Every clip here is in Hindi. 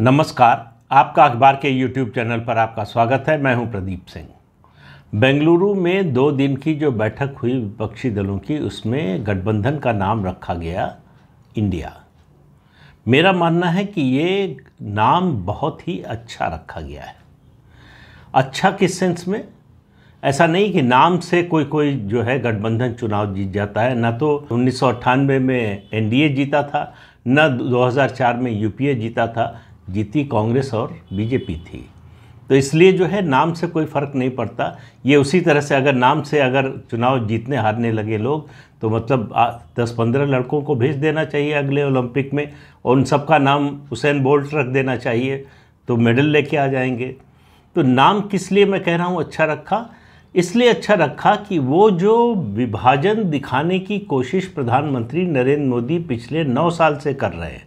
नमस्कार आपका अखबार के यूट्यूब चैनल पर आपका स्वागत है मैं हूं प्रदीप सिंह बेंगलुरु में दो दिन की जो बैठक हुई विपक्षी दलों की उसमें गठबंधन का नाम रखा गया इंडिया मेरा मानना है कि ये नाम बहुत ही अच्छा रखा गया है अच्छा किस सेंस में ऐसा नहीं कि नाम से कोई कोई जो है गठबंधन चुनाव जीत जाता है ना तो उन्नीस में एनडीए जीता था न 2004 में यूपीए जीता था जीती कांग्रेस और बीजेपी थी तो इसलिए जो है नाम से कोई फ़र्क नहीं पड़ता ये उसी तरह से अगर नाम से अगर चुनाव जीतने हारने लगे लोग तो मतलब आ, दस पंद्रह लड़कों को भेज देना चाहिए अगले ओलंपिक में और उन सबका नाम हुसैन बोल्ट रख देना चाहिए तो मेडल लेके आ जाएंगे तो नाम किस लिए मैं कह रहा हूँ अच्छा रखा इसलिए अच्छा रखा कि वो जो विभाजन दिखाने की कोशिश प्रधानमंत्री नरेंद्र मोदी पिछले नौ साल से कर रहे हैं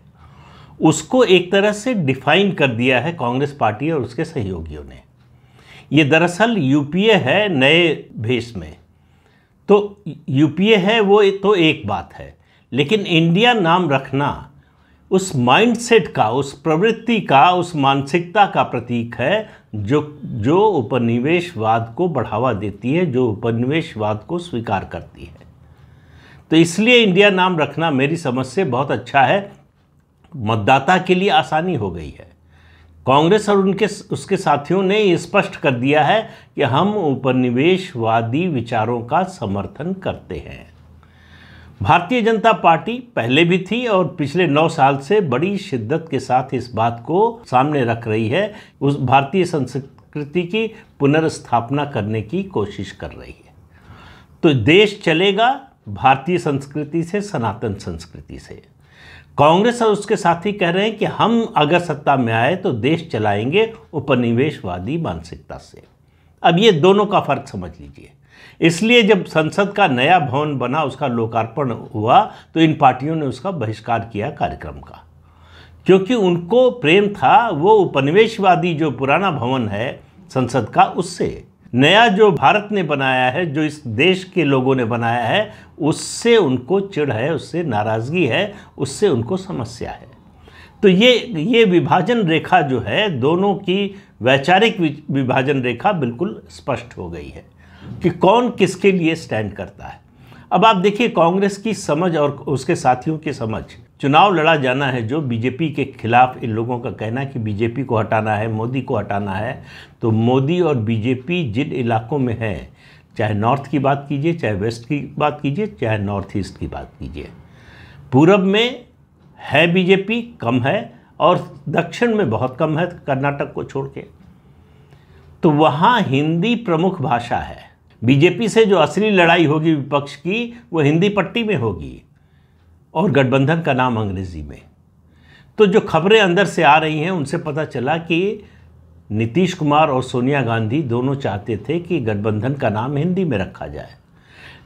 उसको एक तरह से डिफाइन कर दिया है कांग्रेस पार्टी और उसके सहयोगियों ने ये दरअसल यूपीए है नए भेष में तो यूपीए है वो तो एक बात है लेकिन इंडिया नाम रखना उस माइंडसेट का उस प्रवृत्ति का उस मानसिकता का प्रतीक है जो जो उपनिवेशवाद को बढ़ावा देती है जो उपनिवेशवाद को स्वीकार करती है तो इसलिए इंडिया नाम रखना मेरी समझ से बहुत अच्छा है मतदाता के लिए आसानी हो गई है कांग्रेस और उनके उसके साथियों ने स्पष्ट कर दिया है कि हम उपनिवेशवादी विचारों का समर्थन करते हैं भारतीय जनता पार्टी पहले भी थी और पिछले नौ साल से बड़ी शिद्दत के साथ इस बात को सामने रख रही है उस भारतीय संस्कृति की पुनर्स्थापना करने की कोशिश कर रही है तो देश चलेगा भारतीय संस्कृति से सनातन संस्कृति से कांग्रेस और उसके साथी कह रहे हैं कि हम अगर सत्ता में आए तो देश चलाएंगे उपनिवेशवादी मानसिकता से अब ये दोनों का फर्क समझ लीजिए इसलिए जब संसद का नया भवन बना उसका लोकार्पण हुआ तो इन पार्टियों ने उसका बहिष्कार किया कार्यक्रम का क्योंकि उनको प्रेम था वो उपनिवेशवादी जो पुराना भवन है संसद का उससे नया जो भारत ने बनाया है जो इस देश के लोगों ने बनाया है उससे उनको चिढ़ है उससे नाराज़गी है उससे उनको समस्या है तो ये ये विभाजन रेखा जो है दोनों की वैचारिक विभाजन रेखा बिल्कुल स्पष्ट हो गई है कि कौन किसके लिए स्टैंड करता है अब आप देखिए कांग्रेस की समझ और उसके साथियों की समझ चुनाव लड़ा जाना है जो बीजेपी के खिलाफ इन लोगों का कहना है कि बीजेपी को हटाना है मोदी को हटाना है तो मोदी और बीजेपी जिन इलाकों में है चाहे नॉर्थ की बात कीजिए चाहे वेस्ट की बात कीजिए चाहे नॉर्थ ईस्ट की बात कीजिए पूरब में है बीजेपी कम है और दक्षिण में बहुत कम है कर्नाटक को छोड़ के तो वहाँ हिंदी प्रमुख भाषा है बीजेपी से जो असली लड़ाई होगी विपक्ष की वो हिंदी पट्टी में होगी और गठबंधन का नाम अंग्रेज़ी में तो जो खबरें अंदर से आ रही हैं उनसे पता चला कि नीतीश कुमार और सोनिया गांधी दोनों चाहते थे कि गठबंधन का नाम हिंदी में रखा जाए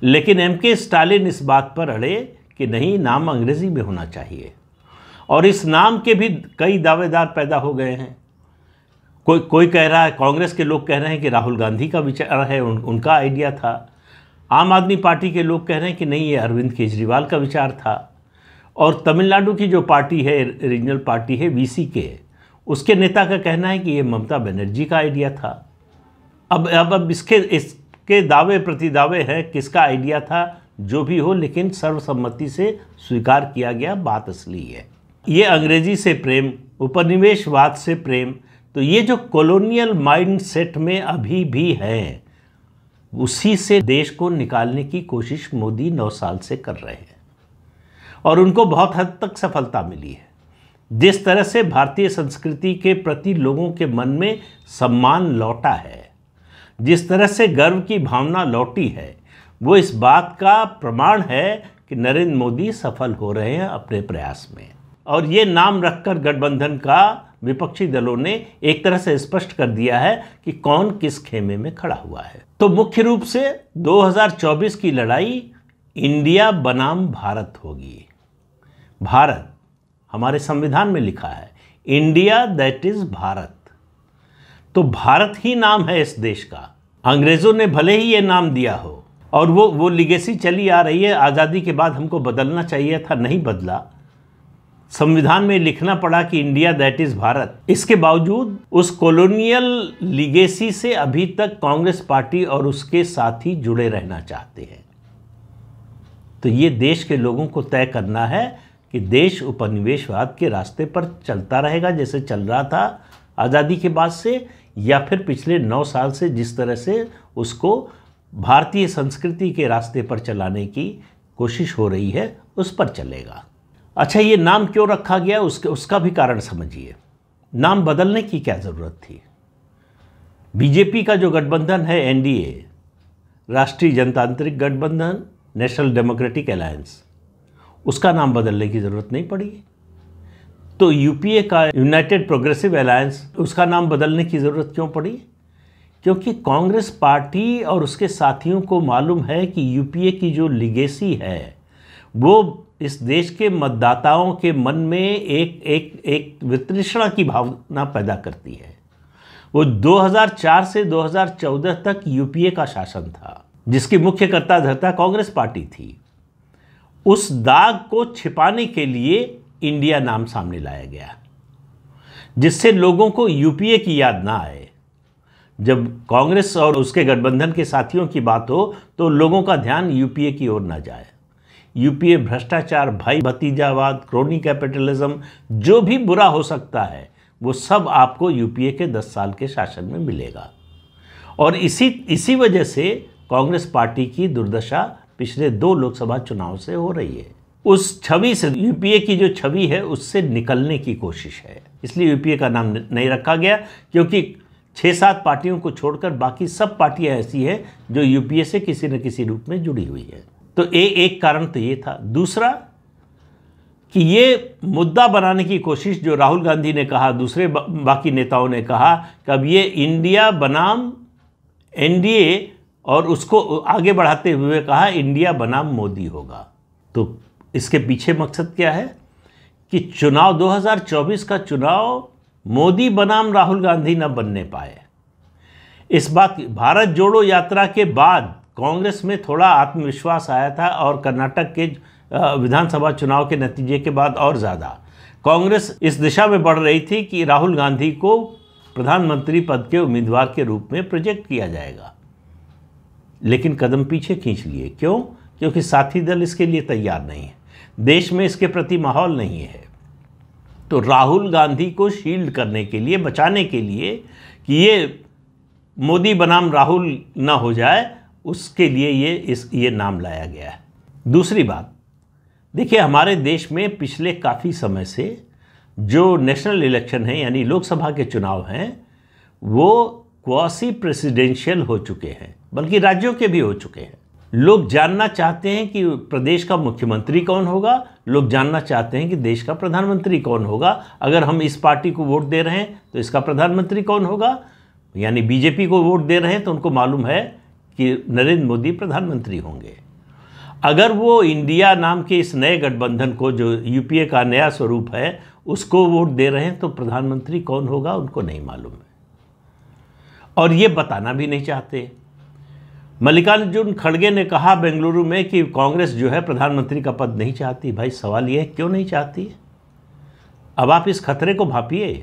लेकिन एम के स्टालिन इस बात पर अड़े कि नहीं नाम अंग्रेज़ी में होना चाहिए और इस नाम के भी कई दावेदार पैदा हो गए हैं कोई कोई कह रहा है कांग्रेस के लोग कह रहे हैं कि राहुल गांधी का विचार है उन, उनका आइडिया था आम आदमी पार्टी के लोग कह रहे हैं कि नहीं ये अरविंद केजरीवाल का विचार था और तमिलनाडु की जो पार्टी है रीजनल पार्टी है वी के उसके नेता का कहना है कि ये ममता बनर्जी का आइडिया था अब अब अब इसके इसके दावे प्रति दावे हैं किसका आइडिया था जो भी हो लेकिन सर्वसम्मति से स्वीकार किया गया बात असली है ये अंग्रेजी से प्रेम उपनिवेशवाद से प्रेम तो ये जो कॉलोनियल माइंड सेट में अभी भी हैं उसी से देश को निकालने की कोशिश मोदी नौ साल से कर रहे हैं और उनको बहुत हद तक सफलता मिली है जिस तरह से भारतीय संस्कृति के प्रति लोगों के मन में सम्मान लौटा है जिस तरह से गर्व की भावना लौटी है वो इस बात का प्रमाण है कि नरेंद्र मोदी सफल हो रहे हैं अपने प्रयास में और ये नाम रखकर गठबंधन का विपक्षी दलों ने एक तरह से स्पष्ट कर दिया है कि कौन किस खेमे में खड़ा हुआ है तो मुख्य रूप से 2024 की लड़ाई इंडिया बनाम भारत होगी भारत हमारे संविधान में लिखा है इंडिया दैट इज भारत तो भारत ही नाम है इस देश का अंग्रेजों ने भले ही ये नाम दिया हो और वो वो लिगेसी चली आ रही है आज़ादी के बाद हमको बदलना चाहिए था नहीं बदला संविधान में लिखना पड़ा कि इंडिया दैट इज भारत इसके बावजूद उस कॉलोनियल लिगेसी से अभी तक कांग्रेस पार्टी और उसके साथी जुड़े रहना चाहते हैं तो ये देश के लोगों को तय करना है कि देश उपनिवेशवाद के रास्ते पर चलता रहेगा जैसे चल रहा था आज़ादी के बाद से या फिर पिछले नौ साल से जिस तरह से उसको भारतीय संस्कृति के रास्ते पर चलाने की कोशिश हो रही है उस पर चलेगा अच्छा ये नाम क्यों रखा गया उसके उसका भी कारण समझिए नाम बदलने की क्या ज़रूरत थी बीजेपी का जो गठबंधन है एनडीए राष्ट्रीय जनतांत्रिक गठबंधन नेशनल डेमोक्रेटिक अलायंस उसका नाम बदलने की ज़रूरत नहीं पड़ी तो यूपीए का यूनाइटेड प्रोग्रेसिव अलायंस उसका नाम बदलने की ज़रूरत क्यों पड़ी क्योंकि कांग्रेस पार्टी और उसके साथियों को मालूम है कि यूपीए की जो लिगेसी है वो इस देश के मतदाताओं के मन में एक एक एक वितृष्णा की भावना पैदा करती है वो 2004 से 2014 तक यूपीए का शासन था जिसकी मुख्य कर्ता धरता कांग्रेस पार्टी थी उस दाग को छिपाने के लिए इंडिया नाम सामने लाया गया जिससे लोगों को यूपीए की याद ना आए जब कांग्रेस और उसके गठबंधन के साथियों की बात हो तो लोगों का ध्यान यूपीए की ओर ना जाए यूपीए भ्रष्टाचार भाई भतीजावाद क्रोनी कैपिटलिज्म जो भी बुरा हो सकता है वो सब आपको यूपीए के दस साल के शासन में मिलेगा और इसी इसी वजह से कांग्रेस पार्टी की दुर्दशा पिछले दो लोकसभा चुनाव से हो रही है उस छवि से यूपीए की जो छवि है उससे निकलने की कोशिश है इसलिए यूपीए का नाम नहीं रखा गया क्योंकि छः सात पार्टियों को छोड़कर बाकी सब पार्टियां ऐसी हैं जो यूपीए से किसी न किसी रूप में जुड़ी हुई है तो ए एक कारण तो ये था दूसरा कि ये मुद्दा बनाने की कोशिश जो राहुल गांधी ने कहा दूसरे बा, बाकी नेताओं ने कहा कि अब ये इंडिया बनाम एनडीए और उसको आगे बढ़ाते हुए कहा इंडिया बनाम मोदी होगा तो इसके पीछे मकसद क्या है कि चुनाव 2024 का चुनाव मोदी बनाम राहुल गांधी न बनने पाए इस बात भारत जोड़ो यात्रा के बाद कांग्रेस में थोड़ा आत्मविश्वास आया था और कर्नाटक के विधानसभा चुनाव के नतीजे के बाद और ज़्यादा कांग्रेस इस दिशा में बढ़ रही थी कि राहुल गांधी को प्रधानमंत्री पद के उम्मीदवार के रूप में प्रोजेक्ट किया जाएगा लेकिन कदम पीछे खींच लिए क्यों क्योंकि साथी दल इसके लिए तैयार नहीं है देश में इसके प्रति माहौल नहीं है तो राहुल गांधी को शील्ड करने के लिए बचाने के लिए कि ये मोदी बनाम राहुल ना हो जाए उसके लिए ये इस ये नाम लाया गया है दूसरी बात देखिए हमारे देश में पिछले काफ़ी समय से जो नेशनल इलेक्शन है यानी लोकसभा के चुनाव हैं वो क्वासी प्रेसिडेंशियल हो चुके हैं बल्कि राज्यों के भी हो चुके हैं लोग जानना चाहते हैं कि प्रदेश का मुख्यमंत्री कौन होगा लोग जानना चाहते हैं कि देश का प्रधानमंत्री कौन होगा अगर हम इस पार्टी को वोट दे रहे हैं तो इसका प्रधानमंत्री कौन होगा यानी बीजेपी को वोट दे रहे हैं तो उनको मालूम है कि नरेंद्र मोदी प्रधानमंत्री होंगे अगर वो इंडिया नाम के इस नए गठबंधन को जो यूपीए का नया स्वरूप है उसको वोट दे रहे हैं तो प्रधानमंत्री कौन होगा उनको नहीं मालूम है और ये बताना भी नहीं चाहते मल्लिकार्जुन खड़गे ने कहा बेंगलुरु में कि कांग्रेस जो है प्रधानमंत्री का पद नहीं चाहती भाई सवाल ये है क्यों नहीं चाहती अब आप इस खतरे को भापिए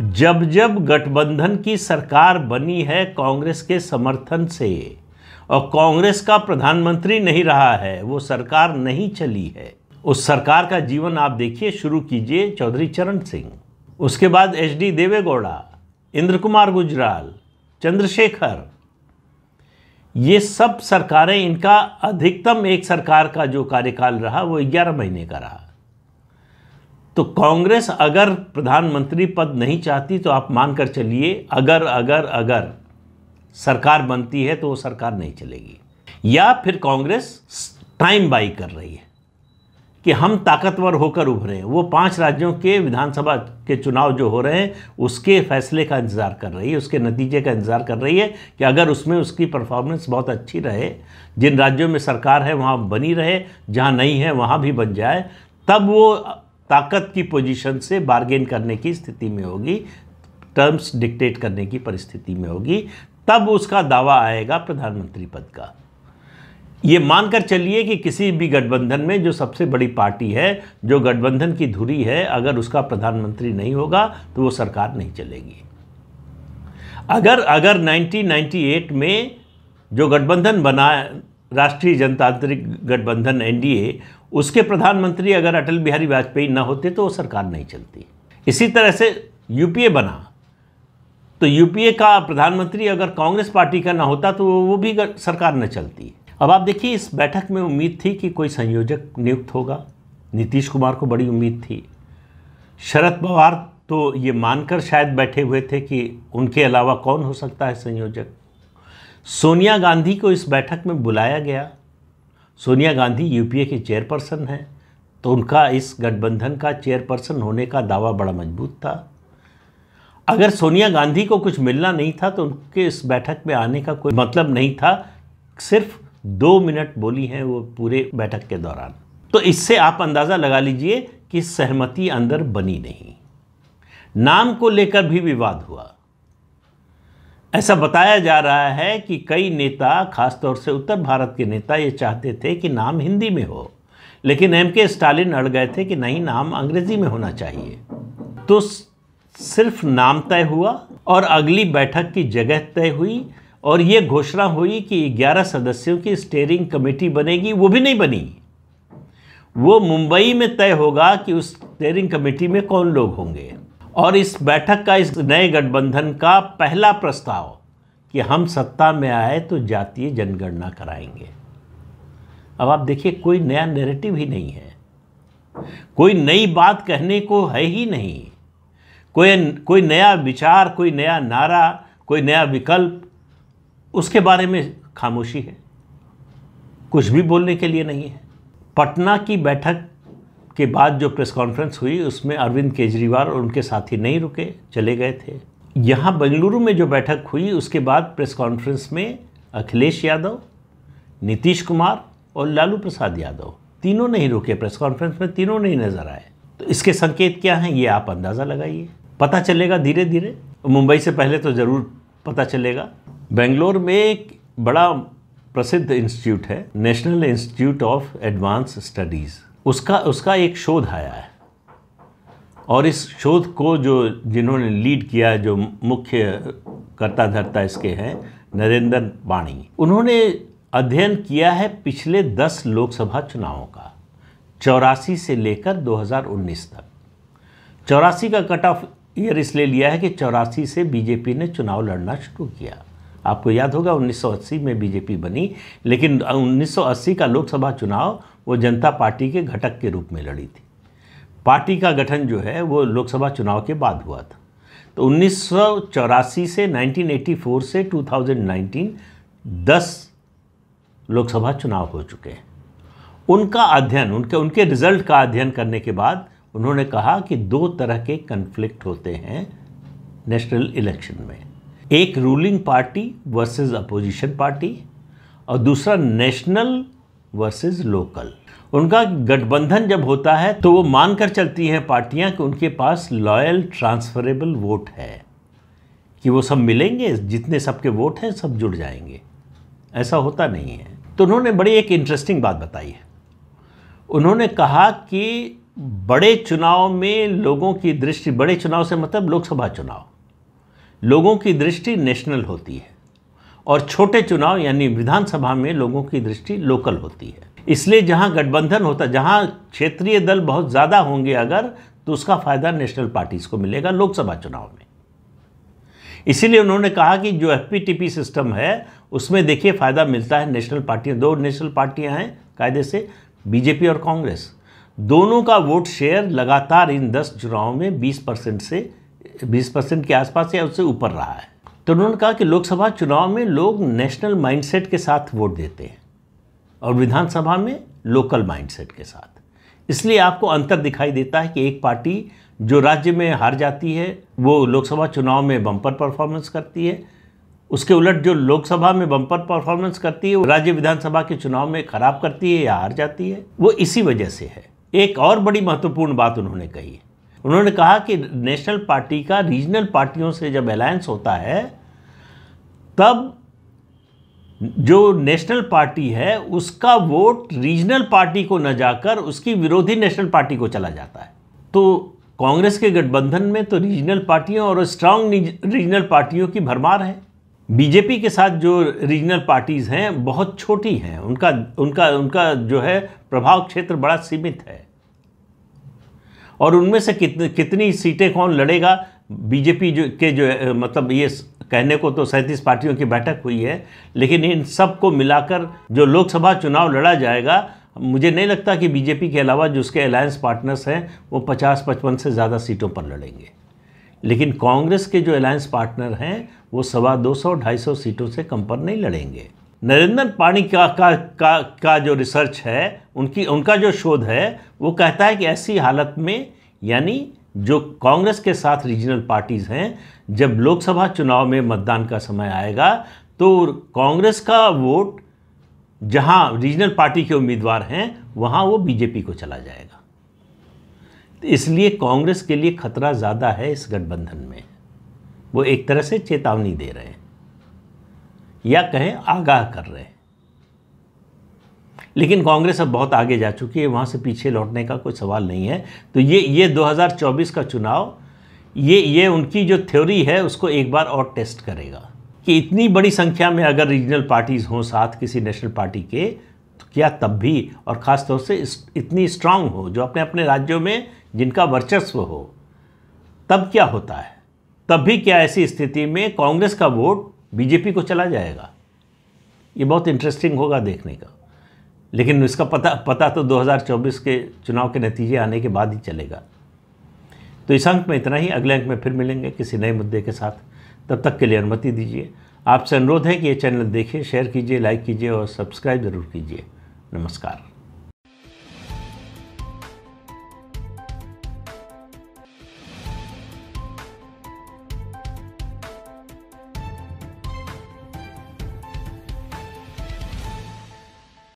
जब जब गठबंधन की सरकार बनी है कांग्रेस के समर्थन से और कांग्रेस का प्रधानमंत्री नहीं रहा है वो सरकार नहीं चली है उस सरकार का जीवन आप देखिए शुरू कीजिए चौधरी चरण सिंह उसके बाद एच डी देवेगौड़ा इंद्र कुमार गुजराल चंद्रशेखर ये सब सरकारें इनका अधिकतम एक सरकार का जो कार्यकाल रहा वो ग्यारह महीने का रहा तो कांग्रेस अगर प्रधानमंत्री पद नहीं चाहती तो आप मानकर चलिए अगर अगर अगर सरकार बनती है तो वो सरकार नहीं चलेगी या फिर कांग्रेस टाइम बाई कर रही है कि हम ताकतवर होकर उभरे हैं वो पांच राज्यों के विधानसभा के चुनाव जो हो रहे हैं उसके फैसले का इंतज़ार कर रही है उसके नतीजे का इंतज़ार कर रही है कि अगर उसमें उसकी परफॉर्मेंस बहुत अच्छी रहे जिन राज्यों में सरकार है वहाँ बनी रहे जहाँ नहीं है वहाँ भी बन जाए तब वो ताकत की पोजीशन से बार्गेन करने की स्थिति में होगी टर्म्स डिक्टेट करने की परिस्थिति में होगी तब उसका दावा आएगा प्रधानमंत्री पद का ये मानकर चलिए कि किसी भी गठबंधन में जो सबसे बड़ी पार्टी है जो गठबंधन की धुरी है अगर उसका प्रधानमंत्री नहीं होगा तो वो सरकार नहीं चलेगी अगर अगर 1998 में जो गठबंधन बना राष्ट्रीय जनतांत्रिक गठबंधन एनडीए उसके प्रधानमंत्री अगर अटल बिहारी वाजपेयी ना होते तो वो सरकार नहीं चलती इसी तरह से यूपीए बना तो यूपीए का प्रधानमंत्री अगर कांग्रेस पार्टी का ना होता तो वो भी सरकार न चलती अब आप देखिए इस बैठक में उम्मीद थी कि कोई संयोजक नियुक्त होगा नीतीश कुमार को बड़ी उम्मीद थी शरद पवार तो ये मानकर शायद बैठे हुए थे कि उनके अलावा कौन हो सकता है संयोजक सोनिया गांधी को इस बैठक में बुलाया गया सोनिया गांधी यूपीए के चेयरपर्सन हैं तो उनका इस गठबंधन का चेयरपर्सन होने का दावा बड़ा मजबूत था अगर सोनिया गांधी को कुछ मिलना नहीं था तो उनके इस बैठक में आने का कोई मतलब नहीं था सिर्फ दो मिनट बोली हैं वो पूरे बैठक के दौरान तो इससे आप अंदाज़ा लगा लीजिए कि सहमति अंदर बनी नहीं नाम को लेकर भी विवाद हुआ ऐसा बताया जा रहा है कि कई नेता खासतौर से उत्तर भारत के नेता ये चाहते थे कि नाम हिंदी में हो लेकिन एम के स्टालिन अड़ गए थे कि नहीं नाम अंग्रेजी में होना चाहिए तो सिर्फ नाम तय हुआ और अगली बैठक की जगह तय हुई और ये घोषणा हुई कि 11 सदस्यों की स्टेयरिंग कमेटी बनेगी वो भी नहीं बनी वो मुंबई में तय होगा कि उस स्टेयरिंग कमेटी में कौन लोग होंगे और इस बैठक का इस नए गठबंधन का पहला प्रस्ताव कि हम सत्ता में आए तो जातीय जनगणना कराएंगे अब आप देखिए कोई नया नैरेटिव ही नहीं है कोई नई बात कहने को है ही नहीं कोई कोई नया विचार कोई नया नारा कोई नया विकल्प उसके बारे में खामोशी है कुछ भी बोलने के लिए नहीं है पटना की बैठक के बाद जो प्रेस कॉन्फ्रेंस हुई उसमें अरविंद केजरीवाल और उनके साथी नहीं रुके चले गए थे यहाँ बेंगलुरु में जो बैठक हुई उसके बाद प्रेस कॉन्फ्रेंस में अखिलेश यादव नीतीश कुमार और लालू प्रसाद यादव तीनों नहीं रुके प्रेस कॉन्फ्रेंस में तीनों नहीं नजर आए तो इसके संकेत क्या हैं ये आप अंदाज़ा लगाइए पता चलेगा धीरे धीरे मुंबई से पहले तो ज़रूर पता चलेगा बेंगलोर में एक बड़ा प्रसिद्ध इंस्टीट्यूट है national institute of advance studies उसका उसका एक शोध आया है और इस शोध को जो जिन्होंने लीड किया जो मुख्य कर्ता धर्ता इसके हैं नरेंद्र बाणी उन्होंने अध्ययन किया है पिछले दस लोकसभा चुनावों का चौरासी से लेकर 2019 तक चौरासी का कट ऑफ ईयर इसलिए लिया है कि चौरासी से बीजेपी ने चुनाव लड़ना शुरू किया आपको याद होगा 1980 में बीजेपी बनी लेकिन 1980 का लोकसभा चुनाव वो जनता पार्टी के घटक के रूप में लड़ी थी पार्टी का गठन जो है वो लोकसभा चुनाव के बाद हुआ था तो उन्नीस से 1984 से 2019 दस लोकसभा चुनाव हो चुके हैं उनका अध्ययन उनके उनके रिजल्ट का अध्ययन करने के बाद उन्होंने कहा कि दो तरह के कन्फ्लिक्ट होते हैं नेशनल इलेक्शन में एक ruling party versus opposition party और दूसरा नेशनल वर्सेस लोकल उनका गठबंधन जब होता है तो वो मानकर चलती हैं पार्टियां कि उनके पास लॉयल ट्रांसफरेबल वोट है कि वो सब मिलेंगे जितने सबके वोट हैं सब जुड़ जाएंगे ऐसा होता नहीं है तो उन्होंने बड़ी एक इंटरेस्टिंग बात बताई है उन्होंने कहा कि बड़े चुनाव में लोगों की दृष्टि बड़े चुनाव से मतलब लोकसभा चुनाव लोगों की दृष्टि नेशनल होती है और छोटे चुनाव यानी विधानसभा में लोगों की दृष्टि लोकल होती है इसलिए जहाँ गठबंधन होता जहाँ क्षेत्रीय दल बहुत ज़्यादा होंगे अगर तो उसका फायदा नेशनल पार्टीज को मिलेगा लोकसभा चुनाव में इसीलिए उन्होंने कहा कि जो एफ सिस्टम है उसमें देखिए फ़ायदा मिलता है नेशनल पार्टियाँ दो नेशनल पार्टियां हैं कायदे से बीजेपी और कांग्रेस दोनों का वोट शेयर लगातार इन दस चुनावों में बीस परसेंट से बीस परसेंट के आसपास या उससे ऊपर रहा है तो उन्होंने कहा कि लोकसभा चुनाव में लोग नेशनल माइंडसेट के साथ वोट देते हैं और विधानसभा में लोकल माइंडसेट के साथ इसलिए आपको अंतर दिखाई देता है कि एक पार्टी जो राज्य में हार जाती है वो लोकसभा चुनाव में बम्पर परफॉर्मेंस करती है उसके उलट जो लोकसभा में बम्पर परफॉर्मेंस करती है वो राज्य विधानसभा के चुनाव में खराब करती है या हार जाती है वो इसी वजह से है एक और बड़ी महत्वपूर्ण बात उन्होंने कही है उन्होंने कहा कि नेशनल पार्टी का रीजनल पार्टियों से जब अलायंस होता है तब जो नेशनल पार्टी है उसका वोट रीजनल पार्टी को न जाकर उसकी विरोधी नेशनल पार्टी को चला जाता है तो कांग्रेस के गठबंधन में तो रीजनल पार्टियों और स्ट्रांग रीजनल पार्टियों की भरमार है बीजेपी के साथ जो रीजनल पार्टीज़ हैं बहुत छोटी हैं उनका उनका उनका जो है प्रभाव क्षेत्र बड़ा सीमित है और उनमें से कितने कितनी सीटें कौन लड़ेगा बीजेपी जो के जो मतलब ये कहने को तो सैंतीस पार्टियों की बैठक हुई है लेकिन इन सब को मिलाकर जो लोकसभा चुनाव लड़ा जाएगा मुझे नहीं लगता कि बीजेपी के अलावा जो उसके अलायंस पार्टनर्स हैं वो पचास पचपन से ज़्यादा सीटों पर लड़ेंगे लेकिन कांग्रेस के जो अलायंस पार्टनर हैं वो सवा दो सौ ढाई सौ सीटों से कम पर नहीं लड़ेंगे नरेंद्र पाणी का का का, का जो रिसर्च है उनकी उनका जो शोध है वो कहता है कि ऐसी हालत में यानी जो कांग्रेस के साथ रीजनल पार्टीज़ हैं जब लोकसभा चुनाव में मतदान का समय आएगा तो कांग्रेस का वोट जहां रीजनल पार्टी के उम्मीदवार हैं वहां वो बीजेपी को चला जाएगा इसलिए कांग्रेस के लिए खतरा ज़्यादा है इस गठबंधन में वो एक तरह से चेतावनी दे रहे हैं या कहें आगाह कर रहे हैं लेकिन कांग्रेस अब बहुत आगे जा चुकी है वहाँ से पीछे लौटने का कोई सवाल नहीं है तो ये ये 2024 का चुनाव ये ये उनकी जो थ्योरी है उसको एक बार और टेस्ट करेगा कि इतनी बड़ी संख्या में अगर रीजनल पार्टीज़ हों साथ किसी नेशनल पार्टी के तो क्या तब भी और ख़ास तौर से इतनी स्ट्रांग हो जो अपने अपने राज्यों में जिनका वर्चस्व हो तब क्या होता है तब भी क्या ऐसी स्थिति में कांग्रेस का वोट बीजेपी को चला जाएगा ये बहुत इंटरेस्टिंग होगा देखने का लेकिन इसका पता पता तो 2024 के चुनाव के नतीजे आने के बाद ही चलेगा तो इस अंक में इतना ही अगले अंक में फिर मिलेंगे किसी नए मुद्दे के साथ तब तक के लिए अनुमति दीजिए आपसे अनुरोध है कि ये चैनल देखिए शेयर कीजिए लाइक कीजिए और सब्सक्राइब ज़रूर कीजिए नमस्कार